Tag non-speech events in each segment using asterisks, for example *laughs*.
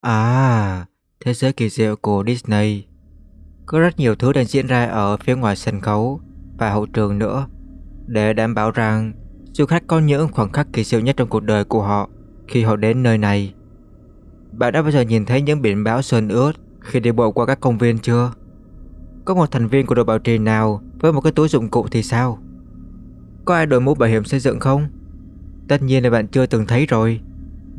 À, thế giới kỳ diệu của Disney. Có rất nhiều thứ đang diễn ra ở phía ngoài sân khấu và hậu trường nữa để đảm bảo rằng du khách có những khoảnh khắc kỳ diệu nhất trong cuộc đời của họ khi họ đến nơi này. Bạn đã bao giờ nhìn thấy những biển báo sơn ướt khi đi bộ qua các công viên chưa? Có một thành viên của đội bảo trì nào với một cái túi dụng cụ thì sao? Có ai đội mũ bảo hiểm xây dựng không? Tất nhiên là bạn chưa từng thấy rồi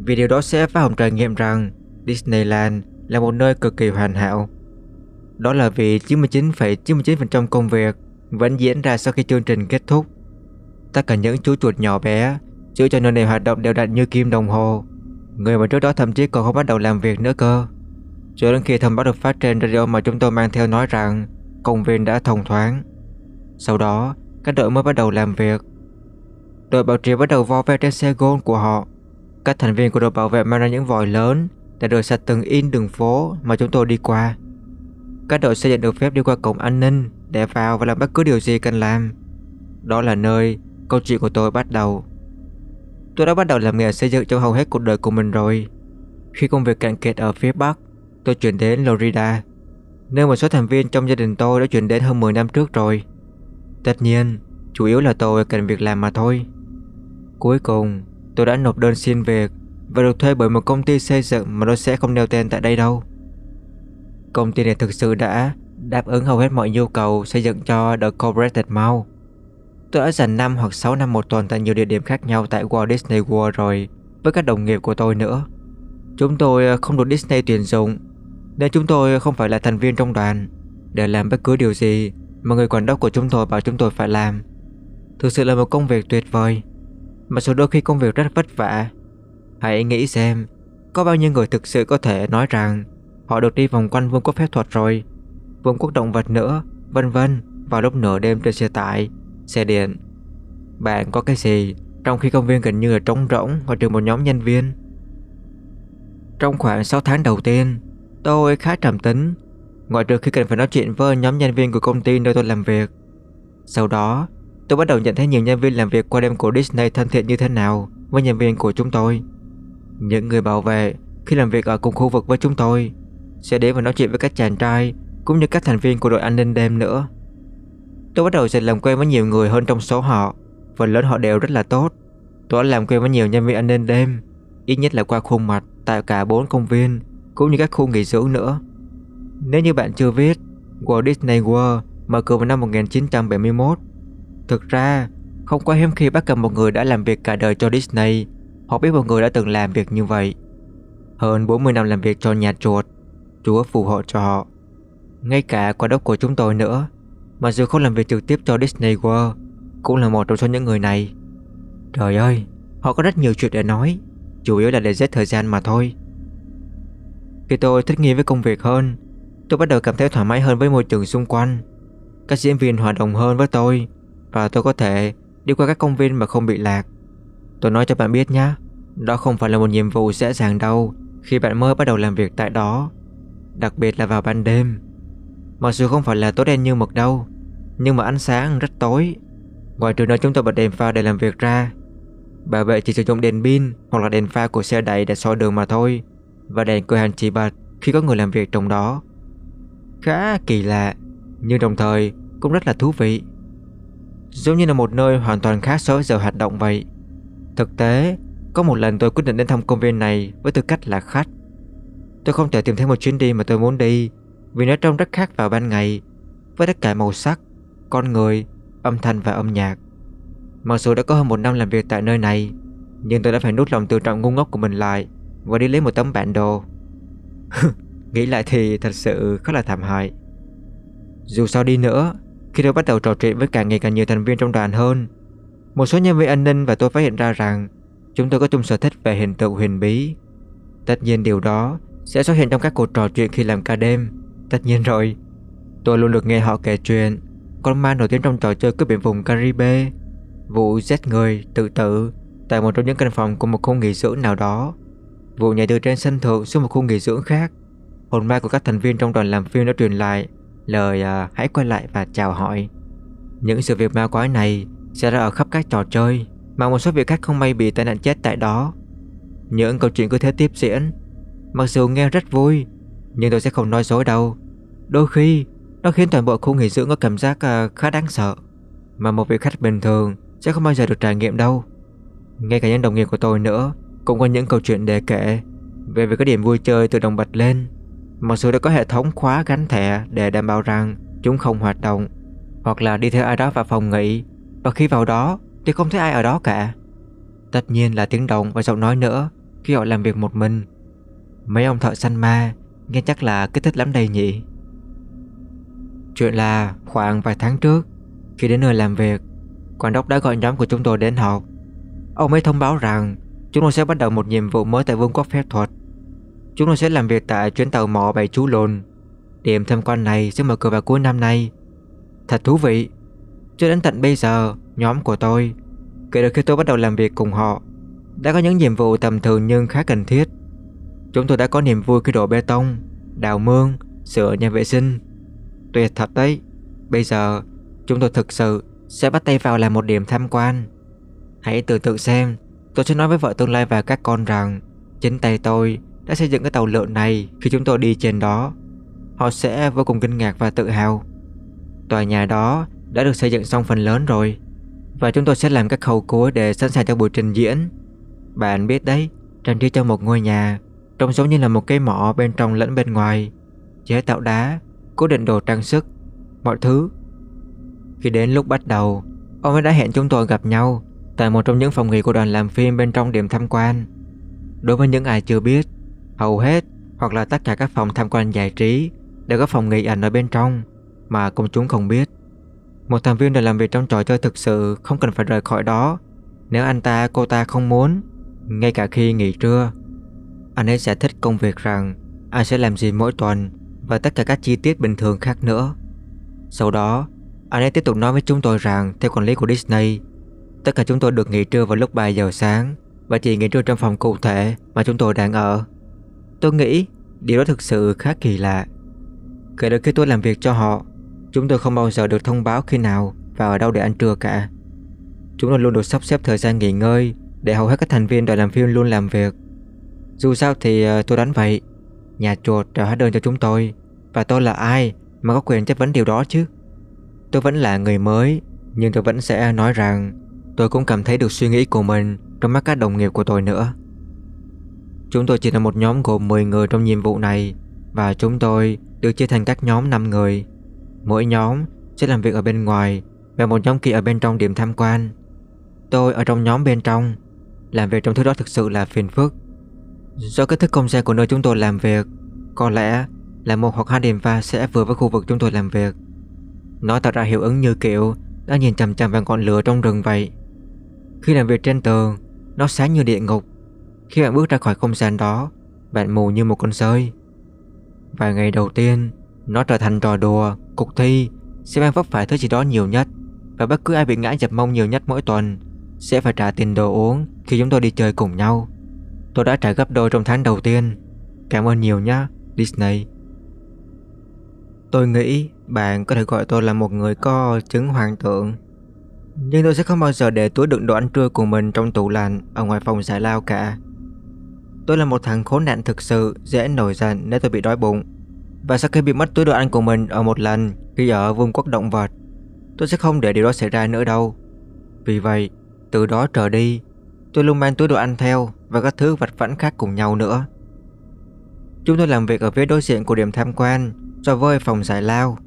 Vì điều đó sẽ phá hỏng trải nghiệm rằng Disneyland là một nơi cực kỳ hoàn hảo. Đó là vì 99,99% ,99 công việc vẫn diễn ra sau khi chương trình kết thúc. Tất cả những chú chuột nhỏ bé giữ cho nơi này hoạt động đều đặn như kim đồng hồ. Người mà trước đó thậm chí còn không bắt đầu làm việc nữa cơ. Cho đến khi thông báo được phát trên radio mà chúng tôi mang theo nói rằng công viên đã thông thoáng. Sau đó, các đội mới bắt đầu làm việc. Đội bảo trì bắt đầu vo ve trên xe gôn của họ. Các thành viên của đội bảo vệ mang ra những vòi lớn để rửa sạch từng in đường phố mà chúng tôi đi qua. Các đội xây dựng được phép đi qua cổng an ninh để vào và làm bất cứ điều gì cần làm. Đó là nơi câu chuyện của tôi bắt đầu. Tôi đã bắt đầu làm nghề xây dựng trong hầu hết cuộc đời của mình rồi. Khi công việc cạn kiệt ở phía Bắc, tôi chuyển đến Florida, nơi một số thành viên trong gia đình tôi đã chuyển đến hơn 10 năm trước rồi. Tất nhiên, chủ yếu là tôi cần việc làm mà thôi. Cuối cùng, tôi đã nộp đơn xin việc và được thuê bởi một công ty xây dựng mà tôi sẽ không nêu tên tại đây đâu. Công ty này thực sự đã đáp ứng hầu hết mọi nhu cầu xây dựng cho The Corporated Mall. Tôi đã dành 5 hoặc 6 năm một tuần tại nhiều địa điểm khác nhau tại Walt Disney World rồi, với các đồng nghiệp của tôi nữa. Chúng tôi không được Disney tuyển dụng, nên chúng tôi không phải là thành viên trong đoàn. Để làm bất cứ điều gì mà người quản đốc của chúng tôi bảo chúng tôi phải làm. Thực sự là một công việc tuyệt vời, mặc dù đôi khi công việc rất vất vả Hãy nghĩ xem, có bao nhiêu người thực sự có thể nói rằng họ được đi vòng quanh vương quốc phép thuật rồi, vương quốc động vật nữa, vân vân vào lúc nửa đêm trên xe tải, xe điện. Bạn có cái gì trong khi công viên gần như là trống rỗng ngoại trừ một nhóm nhân viên? Trong khoảng 6 tháng đầu tiên, tôi khá trầm tính, ngoại trừ khi cần phải nói chuyện với nhóm nhân viên của công ty nơi tôi làm việc. Sau đó, tôi bắt đầu nhận thấy nhiều nhân viên làm việc qua đêm của Disney thân thiện như thế nào với nhân viên của chúng tôi. Những người bảo vệ khi làm việc ở cùng khu vực với chúng tôi sẽ đến và nói chuyện với các chàng trai cũng như các thành viên của đội an ninh đêm nữa. Tôi bắt đầu dần làm quen với nhiều người hơn trong số họ, và lớn họ đều rất là tốt. Tôi đã làm quen với nhiều nhân viên an ninh đêm, ít nhất là qua khuôn mặt tại cả bốn công viên cũng như các khu nghỉ dưỡng nữa. Nếu như bạn chưa biết, Walt Disney World mở cửa vào năm 1971. Thực ra, không quá hiếm khi bắt gặp một người đã làm việc cả đời cho Disney Họ biết một người đã từng làm việc như vậy Hơn 40 năm làm việc cho nhà chuột Chúa phù hộ cho họ Ngay cả quả đốc của chúng tôi nữa Mà dù không làm việc trực tiếp cho Disney World Cũng là một trong số những người này Trời ơi Họ có rất nhiều chuyện để nói Chủ yếu là để giết thời gian mà thôi Khi tôi thích nghi với công việc hơn Tôi bắt đầu cảm thấy thoải mái hơn với môi trường xung quanh Các diễn viên hòa đồng hơn với tôi Và tôi có thể đi qua các công viên mà không bị lạc Tôi nói cho bạn biết nhé, đó không phải là một nhiệm vụ dễ dàng đâu khi bạn mới bắt đầu làm việc tại đó, đặc biệt là vào ban đêm. Mặc dù không phải là tối đen như mực đâu, nhưng mà ánh sáng rất tối. Ngoài trừ nơi chúng tôi bật đèn pha để làm việc ra, bảo vệ chỉ sử dụng đèn pin hoặc là đèn pha của xe đẩy để soi đường mà thôi, và đèn cửa hàng chỉ bật khi có người làm việc trong đó. Khá kỳ lạ, nhưng đồng thời cũng rất là thú vị. Giống như là một nơi hoàn toàn khác so với giờ hoạt động vậy. Thực tế, có một lần tôi quyết định đến thăm công viên này với tư cách là khách. Tôi không thể tìm thấy một chuyến đi mà tôi muốn đi vì nó trông rất khác vào ban ngày với tất cả màu sắc, con người, âm thanh và âm nhạc. Mặc dù đã có hơn một năm làm việc tại nơi này, nhưng tôi đã phải nút lòng tự trọng ngu ngốc của mình lại và đi lấy một tấm bản đồ. *laughs* Nghĩ lại thì thật sự khá là thảm hại. Dù sao đi nữa, khi tôi bắt đầu trò chuyện với càng ngày càng nhiều thành viên trong đoàn hơn, một số nhân viên an ninh và tôi phát hiện ra rằng chúng tôi có chung sở thích về hình tượng huyền bí. Tất nhiên điều đó sẽ xuất hiện trong các cuộc trò chuyện khi làm ca đêm. Tất nhiên rồi, tôi luôn được nghe họ kể chuyện con ma nổi tiếng trong trò chơi cướp biển vùng Caribe, vụ giết người tự tử tại một trong những căn phòng của một khu nghỉ dưỡng nào đó, vụ nhảy từ trên sân thượng xuống một khu nghỉ dưỡng khác. Hồn ma của các thành viên trong đoàn làm phim đã truyền lại lời à, hãy quay lại và chào hỏi. Những sự việc ma quái này xảy ra ở khắp các trò chơi mà một số vị khách không may bị tai nạn chết tại đó. Những câu chuyện cứ thế tiếp diễn, mặc dù nghe rất vui, nhưng tôi sẽ không nói dối đâu. Đôi khi, nó khiến toàn bộ khu nghỉ dưỡng có cảm giác uh, khá đáng sợ, mà một vị khách bình thường sẽ không bao giờ được trải nghiệm đâu. Ngay cả những đồng nghiệp của tôi nữa cũng có những câu chuyện để kể về việc các điểm vui chơi từ đồng bạch lên. Mặc dù đã có hệ thống khóa gắn thẻ để đảm bảo rằng chúng không hoạt động, hoặc là đi theo ai đó vào phòng nghỉ và khi vào đó thì không thấy ai ở đó cả Tất nhiên là tiếng động và giọng nói nữa Khi họ làm việc một mình Mấy ông thợ săn ma Nghe chắc là kích thích lắm đây nhỉ Chuyện là khoảng vài tháng trước Khi đến nơi làm việc Quản đốc đã gọi nhóm của chúng tôi đến họp Ông ấy thông báo rằng Chúng tôi sẽ bắt đầu một nhiệm vụ mới tại vương quốc phép thuật Chúng tôi sẽ làm việc tại chuyến tàu mỏ bảy chú lồn Điểm tham quan này sẽ mở cửa vào cuối năm nay Thật thú vị cho đến tận bây giờ, nhóm của tôi, kể từ khi tôi bắt đầu làm việc cùng họ, đã có những nhiệm vụ tầm thường nhưng khá cần thiết. Chúng tôi đã có niềm vui khi đổ bê tông, đào mương, sửa nhà vệ sinh. Tuyệt thật đấy, bây giờ chúng tôi thực sự sẽ bắt tay vào làm một điểm tham quan. Hãy tưởng tượng xem, tôi sẽ nói với vợ tương lai và các con rằng chính tay tôi đã xây dựng cái tàu lượn này khi chúng tôi đi trên đó. Họ sẽ vô cùng kinh ngạc và tự hào. Tòa nhà đó đã được xây dựng xong phần lớn rồi Và chúng tôi sẽ làm các khâu cuối để sẵn sàng cho buổi trình diễn Bạn biết đấy, trang trí cho một ngôi nhà Trông giống như là một cái mỏ bên trong lẫn bên ngoài Chế tạo đá, cố định đồ trang sức, mọi thứ Khi đến lúc bắt đầu, ông ấy đã hẹn chúng tôi gặp nhau Tại một trong những phòng nghỉ của đoàn làm phim bên trong điểm tham quan Đối với những ai chưa biết, hầu hết hoặc là tất cả các phòng tham quan giải trí đều có phòng nghỉ ẩn ở bên trong mà công chúng không biết. Một thành viên đã làm việc trong trò chơi thực sự không cần phải rời khỏi đó Nếu anh ta cô ta không muốn Ngay cả khi nghỉ trưa Anh ấy sẽ thích công việc rằng Anh sẽ làm gì mỗi tuần Và tất cả các chi tiết bình thường khác nữa Sau đó Anh ấy tiếp tục nói với chúng tôi rằng Theo quản lý của Disney Tất cả chúng tôi được nghỉ trưa vào lúc 3 giờ sáng Và chỉ nghỉ trưa trong phòng cụ thể Mà chúng tôi đang ở Tôi nghĩ điều đó thực sự khá kỳ lạ Kể từ khi tôi làm việc cho họ Chúng tôi không bao giờ được thông báo khi nào và ở đâu để ăn trưa cả. Chúng tôi luôn được sắp xếp thời gian nghỉ ngơi để hầu hết các thành viên đội làm phim luôn làm việc. Dù sao thì ờ, tôi đánh vậy, nhà chuột trả hóa đơn cho chúng tôi và tôi là ai mà có quyền chất vấn điều đó chứ? Tôi vẫn là người mới, nhưng tôi vẫn sẽ nói rằng tôi cũng cảm thấy được suy nghĩ của mình trong mắt các đồng nghiệp của tôi nữa. Chúng tôi chỉ là một nhóm gồm 10 người trong nhiệm vụ này và chúng tôi được chia thành các nhóm 5 người Mỗi nhóm sẽ làm việc ở bên ngoài và một nhóm kia ở bên trong điểm tham quan. Tôi ở trong nhóm bên trong, làm việc trong thứ đó thực sự là phiền phức. Do kích thước không gian của nơi chúng tôi làm việc, có lẽ là một hoặc hai điểm pha sẽ vừa với khu vực chúng tôi làm việc. Nó tạo ra hiệu ứng như kiểu đã nhìn chằm chằm vào ngọn lửa trong rừng vậy. Khi làm việc trên tường, nó sáng như địa ngục. Khi bạn bước ra khỏi không gian đó, bạn mù như một con sơi. Vài ngày đầu tiên, nó trở thành trò đùa, cuộc thi Sẽ mang vấp phải thứ gì đó nhiều nhất Và bất cứ ai bị ngã dập mông nhiều nhất mỗi tuần Sẽ phải trả tiền đồ uống khi chúng tôi đi chơi cùng nhau Tôi đã trả gấp đôi trong tháng đầu tiên Cảm ơn nhiều nhé, Disney Tôi nghĩ bạn có thể gọi tôi là một người có chứng hoàng tượng Nhưng tôi sẽ không bao giờ để túi đựng đồ ăn trưa của mình trong tủ lạnh ở ngoài phòng giải lao cả Tôi là một thằng khốn nạn thực sự, dễ nổi giận nếu tôi bị đói bụng và sau khi bị mất túi đồ ăn của mình ở một lần khi ở vương quốc động vật Tôi sẽ không để điều đó xảy ra nữa đâu Vì vậy, từ đó trở đi Tôi luôn mang túi đồ ăn theo và các thứ vặt vãnh khác cùng nhau nữa Chúng tôi làm việc ở phía đối diện của điểm tham quan so với phòng giải lao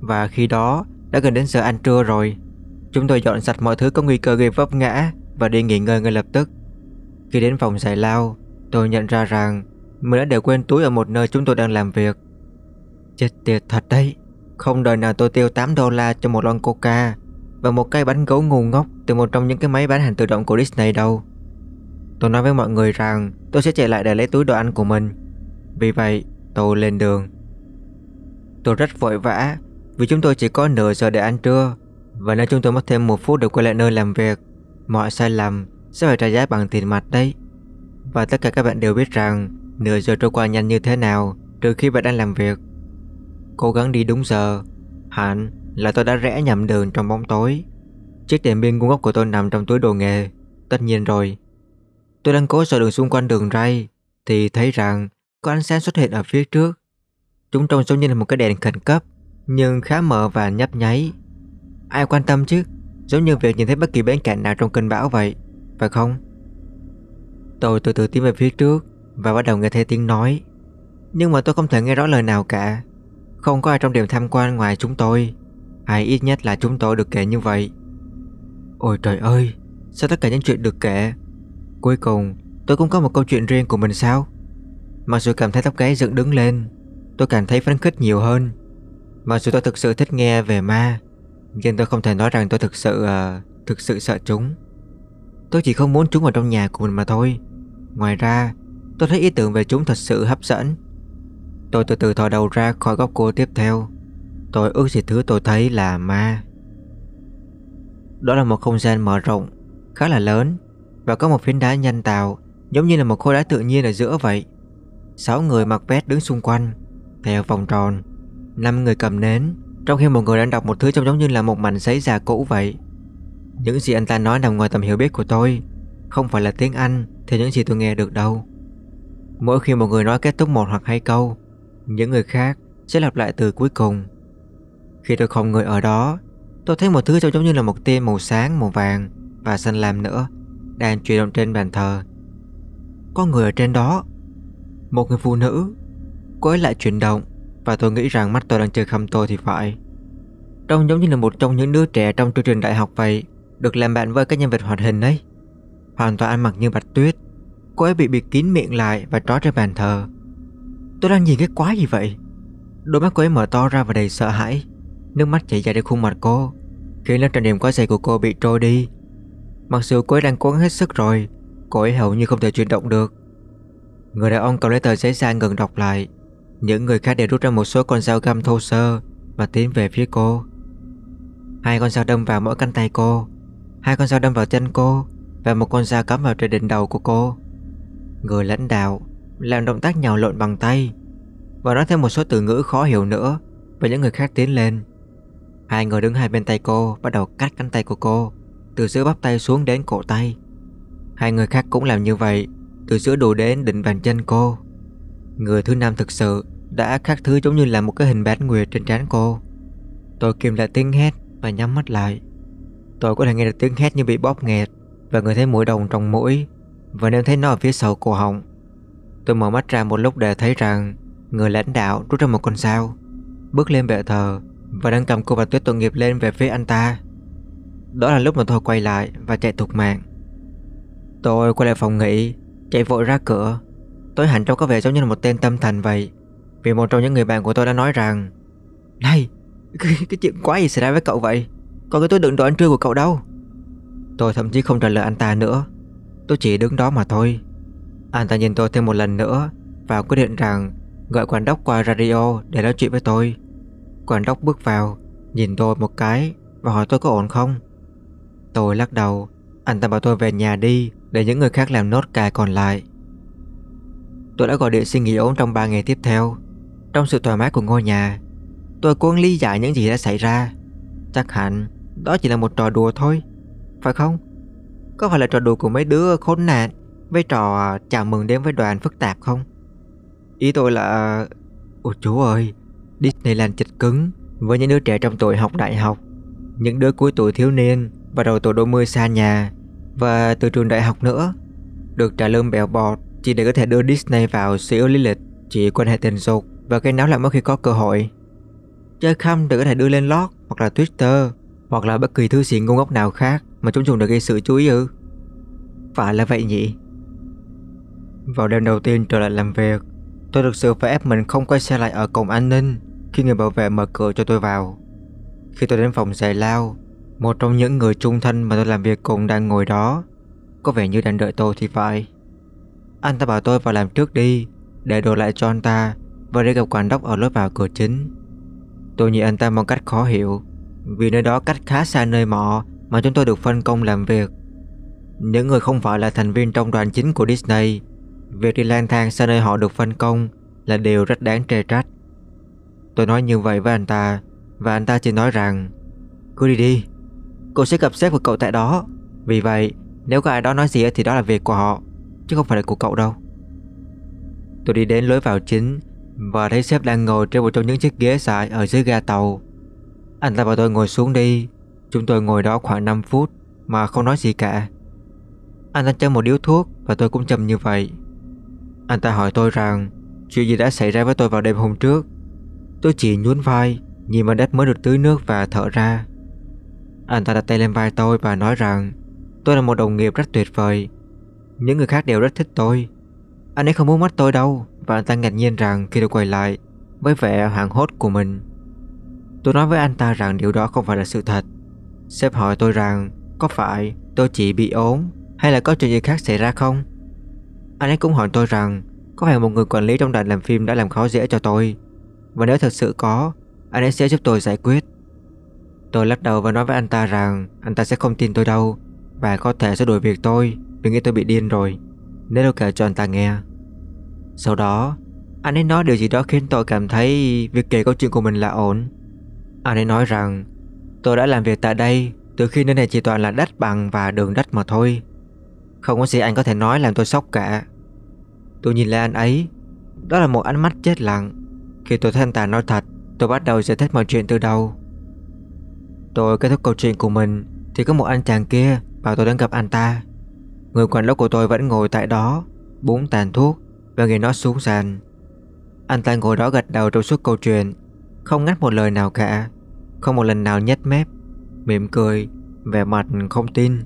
Và khi đó đã gần đến giờ ăn trưa rồi Chúng tôi dọn sạch mọi thứ có nguy cơ gây vấp ngã và đi nghỉ ngơi ngay lập tức Khi đến phòng giải lao Tôi nhận ra rằng mình đã để quên túi ở một nơi chúng tôi đang làm việc Chết tiệt thật đấy Không đời nào tôi tiêu 8 đô la cho một lon coca Và một cây bánh gấu ngu ngốc Từ một trong những cái máy bán hàng tự động của Disney đâu Tôi nói với mọi người rằng Tôi sẽ chạy lại để lấy túi đồ ăn của mình Vì vậy tôi lên đường Tôi rất vội vã Vì chúng tôi chỉ có nửa giờ để ăn trưa Và nếu chúng tôi mất thêm một phút để quay lại nơi làm việc Mọi sai lầm sẽ phải trả giá bằng tiền mặt đấy Và tất cả các bạn đều biết rằng Nửa giờ trôi qua nhanh như thế nào Trừ khi bạn đang làm việc cố gắng đi đúng giờ. hạnh là tôi đã rẽ nhầm đường trong bóng tối. Chiếc đèn biên cung ngốc của tôi nằm trong túi đồ nghề. Tất nhiên rồi. Tôi đang cố soi đường xung quanh đường ray thì thấy rằng có ánh sáng xuất hiện ở phía trước. Chúng trông giống như là một cái đèn khẩn cấp nhưng khá mờ và nhấp nháy. Ai quan tâm chứ? Giống như việc nhìn thấy bất kỳ bến cạnh nào trong cơn bão vậy, phải không? Tôi từ từ tiến về phía trước và bắt đầu nghe thấy tiếng nói. Nhưng mà tôi không thể nghe rõ lời nào cả. Không có ai trong điểm tham quan ngoài chúng tôi Hay ít nhất là chúng tôi được kể như vậy Ôi trời ơi Sao tất cả những chuyện được kể Cuối cùng tôi cũng có một câu chuyện riêng của mình sao Mặc dù cảm thấy tóc gáy dựng đứng lên Tôi cảm thấy phấn khích nhiều hơn Mặc dù tôi thực sự thích nghe về ma Nhưng tôi không thể nói rằng tôi thực sự uh, Thực sự sợ chúng Tôi chỉ không muốn chúng ở trong nhà của mình mà thôi Ngoài ra Tôi thấy ý tưởng về chúng thật sự hấp dẫn Tôi từ từ thò đầu ra khỏi góc cua tiếp theo Tôi ước gì thứ tôi thấy là ma Đó là một không gian mở rộng Khá là lớn Và có một phiến đá nhân tạo Giống như là một khối đá tự nhiên ở giữa vậy Sáu người mặc vest đứng xung quanh Theo vòng tròn Năm người cầm nến Trong khi một người đang đọc một thứ trông giống như là một mảnh giấy già cũ vậy Những gì anh ta nói nằm ngoài tầm hiểu biết của tôi Không phải là tiếng Anh Thì những gì tôi nghe được đâu Mỗi khi một người nói kết thúc một hoặc hai câu những người khác sẽ lặp lại từ cuối cùng. Khi tôi không ngồi ở đó, tôi thấy một thứ trông giống như là một tia màu sáng, màu vàng và xanh lam nữa đang chuyển động trên bàn thờ. Có người ở trên đó, một người phụ nữ, cô ấy lại chuyển động và tôi nghĩ rằng mắt tôi đang chơi khăm tôi thì phải. Trông giống như là một trong những đứa trẻ trong chương trình đại học vậy, được làm bạn với các nhân vật hoạt hình ấy. Hoàn toàn ăn mặc như bạch tuyết, cô ấy bị bịt kín miệng lại và trói trên bàn thờ. Tôi đang nhìn cái quái gì vậy Đôi mắt cô ấy mở to ra và đầy sợ hãi Nước mắt chảy dài trên khuôn mặt cô Khiến lên tràn điểm quá dày của cô bị trôi đi Mặc dù cô ấy đang cố gắng hết sức rồi Cô ấy hầu như không thể chuyển động được Người đàn ông cầm lấy tờ giấy ra gần đọc lại Những người khác đều rút ra một số con dao găm thô sơ Và tiến về phía cô Hai con dao đâm vào mỗi cánh tay cô Hai con dao đâm vào chân cô Và một con dao cắm vào trên đỉnh đầu của cô Người lãnh đạo làm động tác nhào lộn bằng tay và nói thêm một số từ ngữ khó hiểu nữa và những người khác tiến lên. Hai người đứng hai bên tay cô bắt đầu cắt cánh tay của cô từ giữa bắp tay xuống đến cổ tay. Hai người khác cũng làm như vậy từ giữa đồ đến đỉnh bàn chân cô. Người thứ năm thực sự đã khắc thứ giống như là một cái hình bán nguyệt trên trán cô. Tôi kìm lại tiếng hét và nhắm mắt lại. Tôi có thể nghe được tiếng hét như bị bóp nghẹt và người thấy mũi đồng trong mũi và nếu thấy nó ở phía sau cổ họng. Tôi mở mắt ra một lúc để thấy rằng Người lãnh đạo rút ra một con sao Bước lên bệ thờ Và đang cầm cô bà tuyết tội nghiệp lên về phía anh ta Đó là lúc mà tôi quay lại Và chạy thục mạng Tôi quay lại phòng nghỉ Chạy vội ra cửa Tôi hẳn trông có vẻ giống như là một tên tâm thần vậy Vì một trong những người bạn của tôi đã nói rằng Này Cái, cái chuyện quá gì xảy ra với cậu vậy Còn cái tôi đựng đồ ăn trưa của cậu đâu Tôi thậm chí không trả lời anh ta nữa Tôi chỉ đứng đó mà thôi anh ta nhìn tôi thêm một lần nữa và quyết định rằng gọi quản đốc qua radio để nói chuyện với tôi. Quản đốc bước vào, nhìn tôi một cái và hỏi tôi có ổn không. Tôi lắc đầu, anh ta bảo tôi về nhà đi để những người khác làm nốt ca còn lại. Tôi đã gọi điện xin nghỉ ốm trong 3 ngày tiếp theo. Trong sự thoải mái của ngôi nhà, tôi cuốn lý giải những gì đã xảy ra. Chắc hẳn đó chỉ là một trò đùa thôi, phải không? Có phải là trò đùa của mấy đứa khốn nạn với trò à, chào mừng đến với đoàn phức tạp không Ý tôi là à, Ôi chú ơi Disneyland chịch cứng Với những đứa trẻ trong tuổi học đại học Những đứa cuối tuổi thiếu niên Và đầu tuổi đôi mươi xa nhà Và từ trường đại học nữa Được trả lương bèo bọt Chỉ để có thể đưa Disney vào suy yếu lý lịch Chỉ quan hệ tình dục Và cái náo lại mỗi khi có cơ hội Chơi khăm để có thể đưa lên lót Hoặc là Twitter Hoặc là bất kỳ thứ gì ngu ngốc nào khác Mà chúng dùng để gây sự chú ý ư Phải là vậy nhỉ vào đêm đầu tiên trở lại làm việc, tôi thực sự phải ép mình không quay xe lại ở cổng an ninh khi người bảo vệ mở cửa cho tôi vào. Khi tôi đến phòng giải lao, một trong những người trung thân mà tôi làm việc cùng đang ngồi đó, có vẻ như đang đợi tôi thì phải. Anh ta bảo tôi vào làm trước đi, để đồ lại cho anh ta và để gặp quản đốc ở lối vào cửa chính. Tôi nhìn anh ta một cách khó hiểu, vì nơi đó cách khá xa nơi mọ mà chúng tôi được phân công làm việc. Những người không phải là thành viên trong đoàn chính của Disney Việc đi lang thang xa nơi họ được phân công Là điều rất đáng trề trách Tôi nói như vậy với anh ta Và anh ta chỉ nói rằng Cứ đi đi cậu sẽ gặp sếp của cậu tại đó Vì vậy nếu có ai đó nói gì thì đó là việc của họ Chứ không phải là của cậu đâu Tôi đi đến lối vào chính Và thấy sếp đang ngồi trên một trong những chiếc ghế xài ở dưới ga tàu Anh ta bảo tôi ngồi xuống đi Chúng tôi ngồi đó khoảng 5 phút Mà không nói gì cả Anh ta châm một điếu thuốc Và tôi cũng châm như vậy anh ta hỏi tôi rằng chuyện gì đã xảy ra với tôi vào đêm hôm trước. Tôi chỉ nhún vai, nhìn mà đất mới được tưới nước và thở ra. Anh ta đặt tay lên vai tôi và nói rằng tôi là một đồng nghiệp rất tuyệt vời. Những người khác đều rất thích tôi. Anh ấy không muốn mất tôi đâu và anh ta ngạc nhiên rằng khi tôi quay lại với vẻ hoảng hốt của mình. Tôi nói với anh ta rằng điều đó không phải là sự thật. Sếp hỏi tôi rằng có phải tôi chỉ bị ốm hay là có chuyện gì khác xảy ra không? Anh ấy cũng hỏi tôi rằng Có phải một người quản lý trong đoàn làm phim đã làm khó dễ cho tôi Và nếu thật sự có Anh ấy sẽ giúp tôi giải quyết Tôi lắc đầu và nói với anh ta rằng Anh ta sẽ không tin tôi đâu Và có thể sẽ đuổi việc tôi Vì nghĩ tôi bị điên rồi Nếu tôi kể cho anh ta nghe Sau đó Anh ấy nói điều gì đó khiến tôi cảm thấy Việc kể câu chuyện của mình là ổn Anh ấy nói rằng Tôi đã làm việc tại đây Từ khi nơi này chỉ toàn là đất bằng và đường đất mà thôi Không có gì anh có thể nói làm tôi sốc cả Tôi nhìn lại anh ấy Đó là một ánh mắt chết lặng Khi tôi thấy anh ta nói thật Tôi bắt đầu giải thích mọi chuyện từ đầu Tôi kết thúc câu chuyện của mình Thì có một anh chàng kia bảo tôi đến gặp anh ta Người quản lý của tôi vẫn ngồi tại đó búng tàn thuốc Và nghe nó xuống sàn Anh ta ngồi đó gật đầu trong suốt câu chuyện Không ngắt một lời nào cả Không một lần nào nhếch mép Mỉm cười Vẻ mặt không tin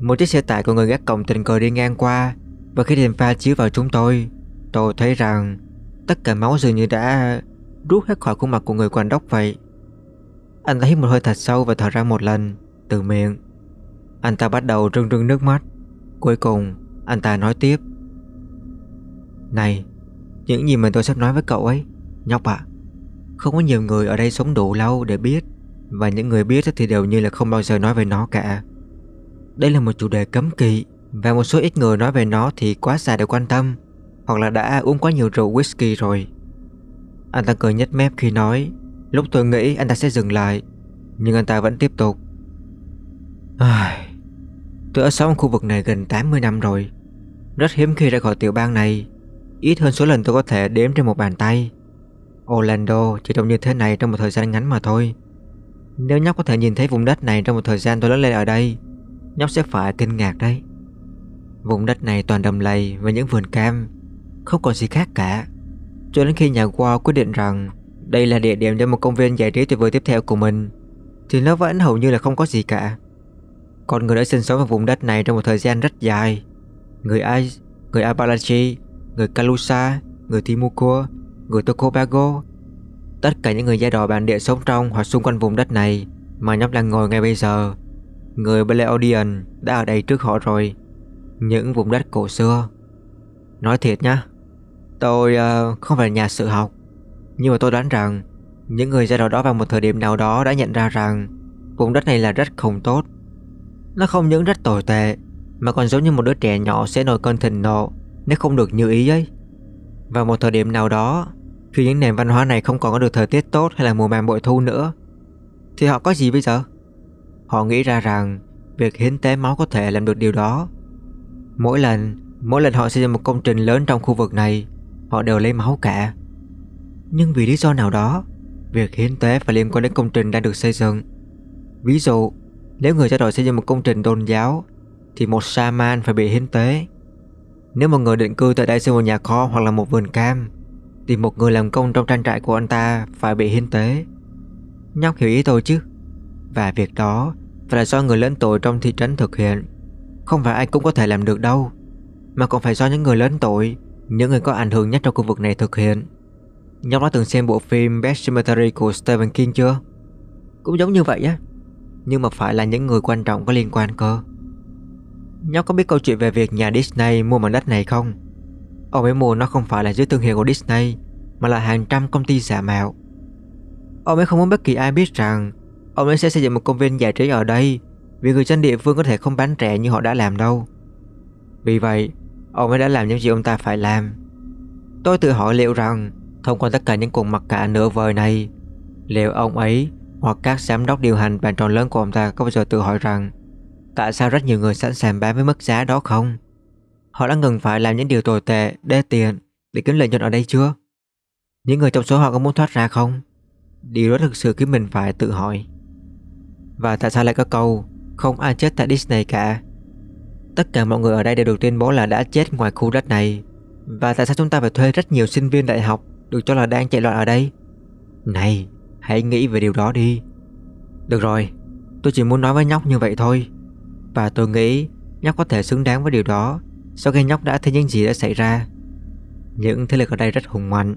Một chiếc xe tải của người gác cổng tình cờ đi ngang qua và khi đèn pha chiếu vào chúng tôi Tôi thấy rằng Tất cả máu dường như đã rút hết khỏi khuôn mặt của người quản đốc vậy Anh ta hít một hơi thật sâu và thở ra một lần Từ miệng Anh ta bắt đầu rưng rưng nước mắt Cuối cùng anh ta nói tiếp Này Những gì mà tôi sắp nói với cậu ấy Nhóc ạ à, Không có nhiều người ở đây sống đủ lâu để biết Và những người biết thì đều như là không bao giờ nói về nó cả Đây là một chủ đề cấm kỵ và một số ít người nói về nó thì quá già để quan tâm Hoặc là đã uống quá nhiều rượu whisky rồi Anh ta cười nhếch mép khi nói Lúc tôi nghĩ anh ta sẽ dừng lại Nhưng anh ta vẫn tiếp tục à, Tôi ở sống khu vực này gần 80 năm rồi Rất hiếm khi ra khỏi tiểu bang này Ít hơn số lần tôi có thể đếm trên một bàn tay Orlando chỉ trông như thế này trong một thời gian ngắn mà thôi Nếu nhóc có thể nhìn thấy vùng đất này trong một thời gian tôi lớn lên ở đây Nhóc sẽ phải kinh ngạc đấy Vùng đất này toàn đầm lầy và những vườn cam Không còn gì khác cả Cho đến khi nhà Wall quyết định rằng Đây là địa điểm cho một công viên giải trí tuyệt vời tiếp theo của mình Thì nó vẫn hầu như là không có gì cả Con người đã sinh sống ở vùng đất này trong một thời gian rất dài Người Ai, người Apalachi, người Kalusa, người Timucua, người Tocobago Tất cả những người da đỏ bản địa sống trong hoặc xung quanh vùng đất này Mà nhóm đang ngồi ngay bây giờ Người Bleodian đã ở đây trước họ rồi những vùng đất cổ xưa. Nói thiệt nhá, tôi uh, không phải nhà sử học, nhưng mà tôi đoán rằng những người ra đầu đó vào một thời điểm nào đó đã nhận ra rằng vùng đất này là rất không tốt. Nó không những rất tồi tệ, mà còn giống như một đứa trẻ nhỏ sẽ nổi cơn thịnh nộ nếu không được như ý ấy. Vào một thời điểm nào đó, khi những nền văn hóa này không còn có được thời tiết tốt hay là mùa màng bội thu nữa, thì họ có gì bây giờ? Họ nghĩ ra rằng việc hiến tế máu có thể làm được điều đó Mỗi lần, mỗi lần họ xây dựng một công trình lớn trong khu vực này, họ đều lấy máu cả. Nhưng vì lý do nào đó, việc hiến tế phải liên quan đến công trình đang được xây dựng. Ví dụ, nếu người trao đổi xây dựng một công trình tôn giáo, thì một shaman phải bị hiến tế. Nếu một người định cư tại đây xây một nhà kho hoặc là một vườn cam, thì một người làm công trong trang trại của anh ta phải bị hiến tế. Nhóc hiểu ý tôi chứ? Và việc đó phải là do người lớn tuổi trong thị trấn thực hiện. Không phải ai cũng có thể làm được đâu Mà còn phải do những người lớn tuổi Những người có ảnh hưởng nhất trong khu vực này thực hiện Nhóc đã từng xem bộ phim Bad Cemetery của Stephen King chưa? Cũng giống như vậy á Nhưng mà phải là những người quan trọng có liên quan cơ Nhóc có biết câu chuyện về việc nhà Disney mua mảnh đất này không? Ông ấy mua nó không phải là dưới thương hiệu của Disney Mà là hàng trăm công ty giả mạo Ông ấy không muốn bất kỳ ai biết rằng Ông ấy sẽ xây dựng một công viên giải trí ở đây vì người dân địa phương có thể không bán rẻ như họ đã làm đâu Vì vậy Ông ấy đã làm những gì ông ta phải làm Tôi tự hỏi liệu rằng Thông qua tất cả những cuộc mặc cả nửa vời này Liệu ông ấy Hoặc các giám đốc điều hành bàn tròn lớn của ông ta Có bao giờ tự hỏi rằng Tại sao rất nhiều người sẵn sàng bán với mức giá đó không Họ đã ngừng phải làm những điều tồi tệ Đê tiền để kiếm lợi nhuận ở đây chưa Những người trong số họ có muốn thoát ra không Điều đó thực sự khiến mình phải tự hỏi Và tại sao lại có câu không ai chết tại Disney cả Tất cả mọi người ở đây đều được tuyên bố là đã chết ngoài khu đất này Và tại sao chúng ta phải thuê rất nhiều sinh viên đại học Được cho là đang chạy loạn ở đây Này Hãy nghĩ về điều đó đi Được rồi Tôi chỉ muốn nói với nhóc như vậy thôi Và tôi nghĩ Nhóc có thể xứng đáng với điều đó Sau khi nhóc đã thấy những gì đã xảy ra Những thế lực ở đây rất hùng mạnh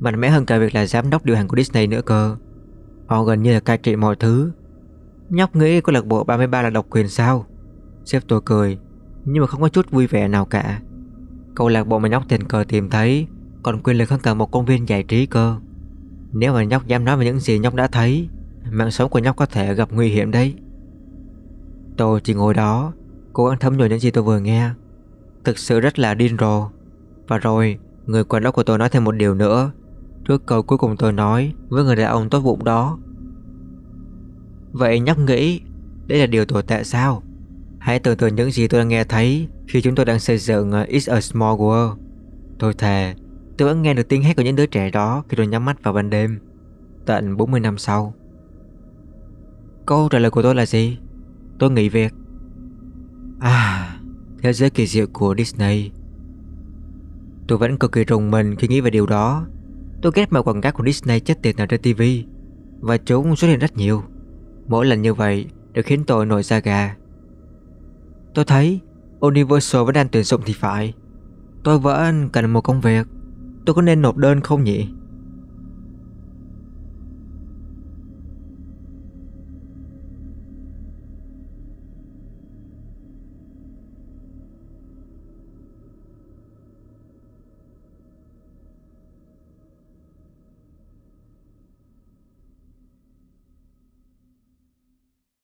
Mạnh mẽ hơn cả việc là giám đốc điều hành của Disney nữa cơ Họ gần như là cai trị mọi thứ Nhóc nghĩ câu lạc bộ 33 là độc quyền sao Sếp tôi cười Nhưng mà không có chút vui vẻ nào cả Câu lạc bộ mà nhóc tình cờ tìm thấy Còn quyền lực hơn cả một công viên giải trí cơ Nếu mà nhóc dám nói về những gì nhóc đã thấy Mạng sống của nhóc có thể gặp nguy hiểm đấy Tôi chỉ ngồi đó Cố gắng thấm nhuận những gì tôi vừa nghe Thực sự rất là điên rồ Và rồi Người quản đốc của tôi nói thêm một điều nữa Trước câu cuối cùng tôi nói Với người đàn ông tốt bụng đó Vậy nhắc nghĩ Đây là điều tồi tệ sao Hãy tưởng tượng những gì tôi đang nghe thấy Khi chúng tôi đang xây dựng uh, It's a Small World Tôi thề Tôi vẫn nghe được tiếng hét của những đứa trẻ đó Khi tôi nhắm mắt vào ban đêm Tận 40 năm sau Câu trả lời của tôi là gì Tôi nghĩ việc À Thế giới kỳ diệu của Disney Tôi vẫn cực kỳ rùng mình khi nghĩ về điều đó Tôi ghét mọi quảng cáo của Disney chết tiệt nào trên TV Và chúng xuất hiện rất nhiều Mỗi lần như vậy đều khiến tôi nổi da gà Tôi thấy Universal vẫn đang tuyển dụng thì phải Tôi vẫn cần một công việc Tôi có nên nộp đơn không nhỉ?